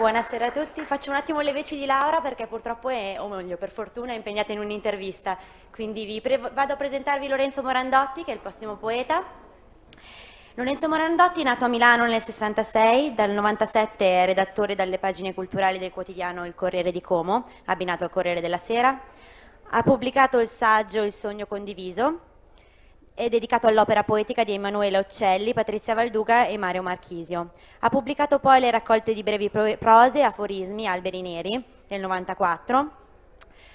Buonasera a tutti, faccio un attimo le veci di Laura perché purtroppo è, o meglio per fortuna, è impegnata in un'intervista, quindi vi vado a presentarvi Lorenzo Morandotti che è il prossimo poeta. Lorenzo Morandotti è nato a Milano nel 66, dal 97 è redattore dalle pagine culturali del quotidiano Il Corriere di Como, abbinato al Corriere della Sera. Ha pubblicato il saggio Il sogno condiviso, è dedicato all'opera poetica di Emanuele Occelli, Patrizia Valduga e Mario Marchisio. Ha pubblicato poi le raccolte di brevi prose, aforismi, alberi neri, nel 1994.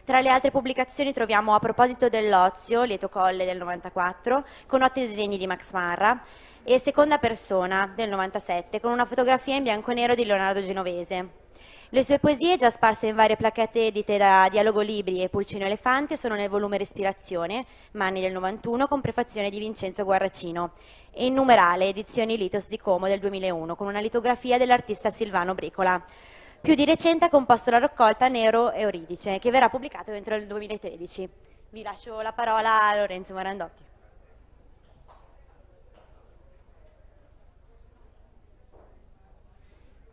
Tra le altre pubblicazioni troviamo A proposito dell'ozio, Lieto Colle del 1994, con otto disegni di Max Marra, e Seconda persona del 1997, con una fotografia in bianco e nero di Leonardo Genovese. Le sue poesie, già sparse in varie placchette edite da Dialogo Libri e Pulcino Elefante, sono nel volume Respirazione, Manni del 91, con prefazione di Vincenzo Guarracino, e in numerale, edizioni Litos di Como del 2001, con una litografia dell'artista Silvano Bricola. Più di recente ha composto la raccolta Nero Euridice, che verrà pubblicata entro il 2013. Vi lascio la parola a Lorenzo Morandotti.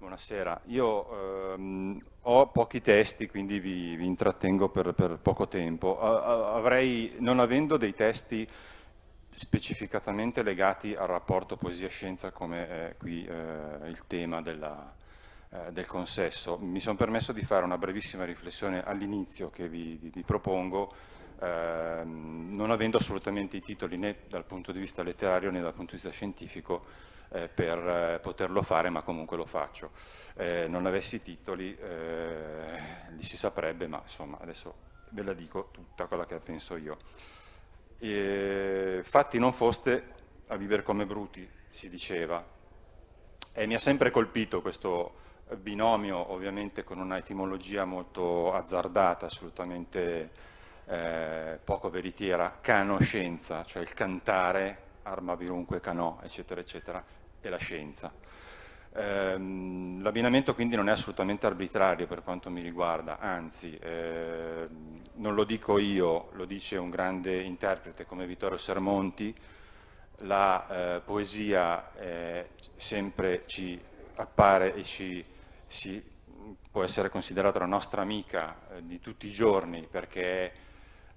Buonasera, io ehm, ho pochi testi quindi vi, vi intrattengo per, per, poco tempo. A, avrei, non avendo dei testi specificatamente legati al rapporto poesia-scienza come è qui eh, il tema della, eh, del consesso, mi sono permesso di fare una brevissima riflessione all'inizio che vi, vi propongo, ehm, non avendo assolutamente i titoli né dal punto di vista letterario né dal punto di vista scientifico eh, per eh, poterlo fare, ma comunque lo faccio. Eh, non avessi i titoli, eh, li si saprebbe, ma insomma adesso ve la dico tutta quella che penso io. E, fatti non foste a vivere come bruti, si diceva. E mi ha sempre colpito questo binomio, ovviamente con una etimologia molto azzardata, assolutamente eh, poco veritiera, canoscenza, cioè il cantare Arma Virunque, Canò, eccetera, eccetera, e la scienza. Ehm, l'abbinamento quindi non è assolutamente arbitrario per quanto mi riguarda, anzi eh, non lo dico io, lo dice un grande interprete come Vittorio Sermonti, la eh, poesia eh, sempre ci appare e ci, si, può essere considerata la nostra amica eh, di tutti i giorni perché è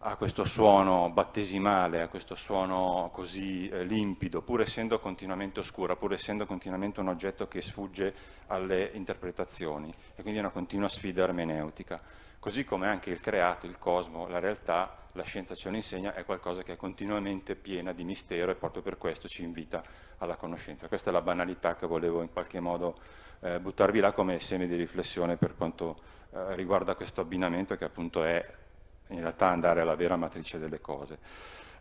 a questo suono battesimale, a questo suono così eh, limpido, pur essendo continuamente oscura, pur essendo continuamente un oggetto che sfugge alle interpretazioni e quindi è una continua sfida ermeneutica. Così come anche il creato, il cosmo, la realtà, la scienza ce lo insegna, è qualcosa che è continuamente piena di mistero e proprio per questo ci invita alla conoscenza. Questa è la banalità che volevo in qualche modo eh, buttarvi là come seme di riflessione per quanto eh, riguarda questo abbinamento che appunto è in realtà andare alla vera matrice delle cose.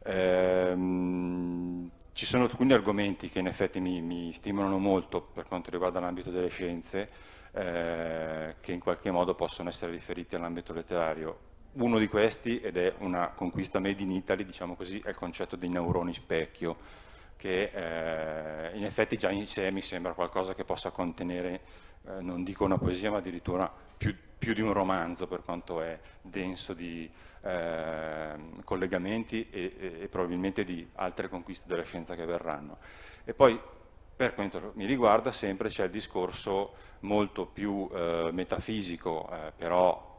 Ehm, ci sono alcuni argomenti che in effetti mi, mi stimolano molto per quanto riguarda l'ambito delle scienze, eh, che in qualche modo possono essere riferiti all'ambito letterario. Uno di questi, ed è una conquista made in Italy, diciamo così, è il concetto dei neuroni specchio, che eh, in effetti già in sé mi sembra qualcosa che possa contenere, eh, non dico una poesia, ma addirittura più, più di un romanzo per quanto è denso di eh, collegamenti e, e, e probabilmente di altre conquiste della scienza che verranno. E poi per quanto mi riguarda sempre c'è il discorso molto più eh, metafisico, eh, però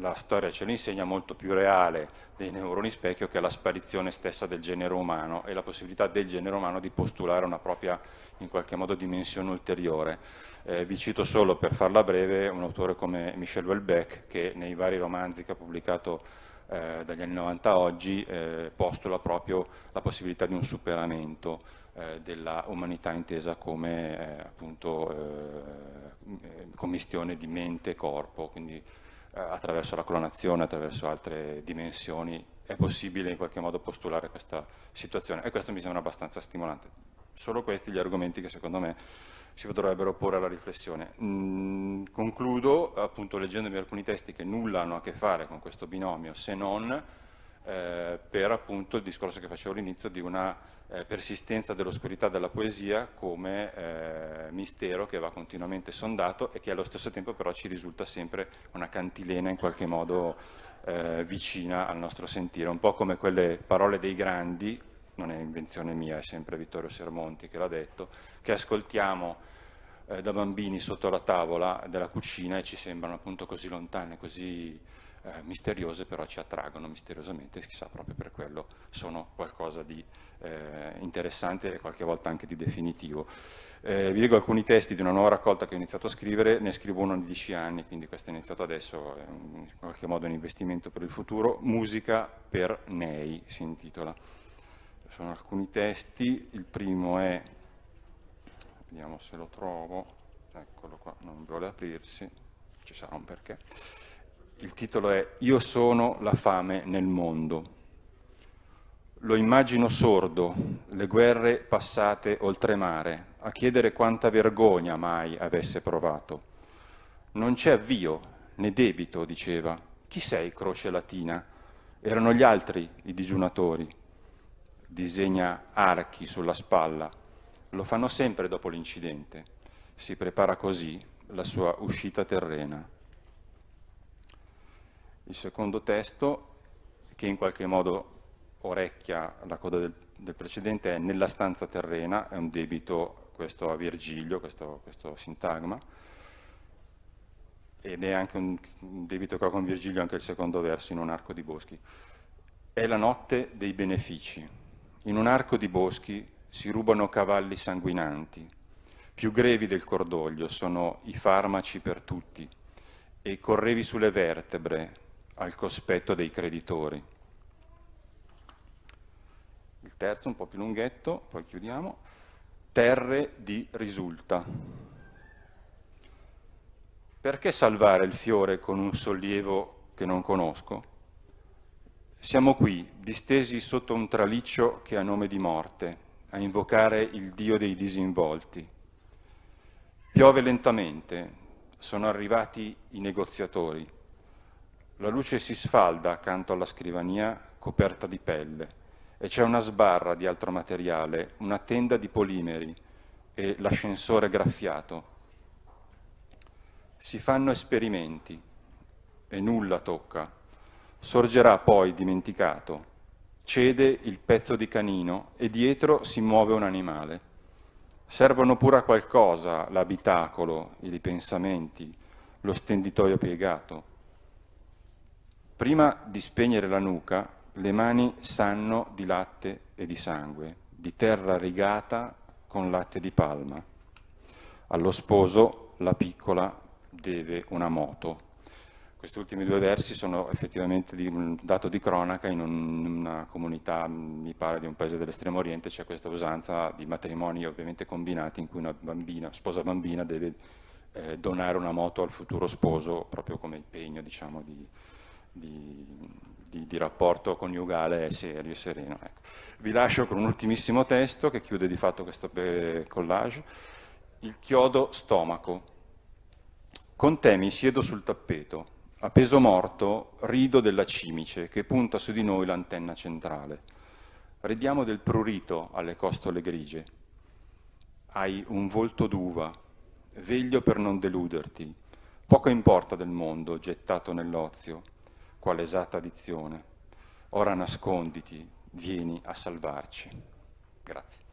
la storia ce lo insegna, molto più reale dei neuroni specchio che è la sparizione stessa del genere umano e la possibilità del genere umano di postulare una propria, in qualche modo, dimensione ulteriore. Eh, vi cito solo, per farla breve, un autore come Michel Welbeck che nei vari romanzi che ha pubblicato eh, dagli anni 90 a oggi eh, postula proprio la possibilità di un superamento eh, della umanità intesa come eh, appunto eh, commistione di mente e corpo, quindi eh, attraverso la clonazione, attraverso altre dimensioni, è possibile in qualche modo postulare questa situazione e questo mi sembra abbastanza stimolante. Solo questi gli argomenti che secondo me si potrebbero porre alla riflessione. Mm, concludo appunto leggendomi alcuni testi che nulla hanno a che fare con questo binomio se non eh, per appunto il discorso che facevo all'inizio di una eh, persistenza dell'oscurità della poesia come eh, mistero che va continuamente sondato e che allo stesso tempo però ci risulta sempre una cantilena in qualche modo eh, vicina al nostro sentire, un po' come quelle parole dei grandi, non è invenzione mia, è sempre Vittorio Sermonti che l'ha detto, che ascoltiamo eh, da bambini sotto la tavola della cucina e ci sembrano appunto così lontane, così eh, misteriose però ci attraggono misteriosamente, chissà proprio per quello sono qualcosa di eh, interessante e qualche volta anche di definitivo. Eh, vi leggo alcuni testi di una nuova raccolta che ho iniziato a scrivere, ne scrivo uno di dieci anni, quindi questo è iniziato adesso, è in qualche modo un investimento per il futuro, Musica per Nei si intitola. Sono alcuni testi, il primo è, vediamo se lo trovo, eccolo qua, non vuole aprirsi, ci sarà un perché. Il titolo è Io sono la fame nel mondo. Lo immagino sordo, le guerre passate oltremare, a chiedere quanta vergogna mai avesse provato. Non c'è avvio né debito, diceva. Chi sei, croce latina? Erano gli altri i digiunatori. Disegna archi sulla spalla. Lo fanno sempre dopo l'incidente. Si prepara così la sua uscita terrena il secondo testo che in qualche modo orecchia la coda del, del precedente è nella stanza terrena, è un debito questo a Virgilio, questo, questo sintagma, ed è anche un debito che ho con Virgilio anche il secondo verso in un arco di boschi. È la notte dei benefici. In un arco di boschi si rubano cavalli sanguinanti. Più grevi del cordoglio sono i farmaci per tutti e correvi sulle vertebre al cospetto dei creditori. Il terzo, un po' più lunghetto, poi chiudiamo, terre di risulta. Perché salvare il fiore con un sollievo che non conosco? Siamo qui, distesi sotto un traliccio che ha nome di morte, a invocare il Dio dei disinvolti. Piove lentamente, sono arrivati i negoziatori, la luce si sfalda accanto alla scrivania coperta di pelle e c'è una sbarra di altro materiale, una tenda di polimeri e l'ascensore graffiato. Si fanno esperimenti e nulla tocca. Sorgerà poi dimenticato. Cede il pezzo di canino e dietro si muove un animale. Servono pure a qualcosa l'abitacolo, i ripensamenti, lo stenditoio piegato Prima di spegnere la nuca, le mani sanno di latte e di sangue, di terra rigata con latte di palma. Allo sposo la piccola deve una moto. Questi ultimi due versi sono effettivamente di un dato di cronaca in una comunità, mi pare, di un paese dell'estremo oriente, c'è questa usanza di matrimoni ovviamente combinati in cui una bambina, sposa bambina deve eh, donare una moto al futuro sposo proprio come impegno diciamo, di, di, di, di rapporto coniugale serio e sereno. Ecco. Vi lascio con un ultimissimo testo che chiude di fatto questo collage, il chiodo stomaco. Con te mi siedo sul tappeto, a peso morto rido della cimice che punta su di noi l'antenna centrale. Ridiamo del prurito alle costole grigie. Hai un volto d'uva, veglio per non deluderti. Poco importa del mondo gettato nell'ozio quale esatta dizione. Ora nasconditi, vieni a salvarci. Grazie.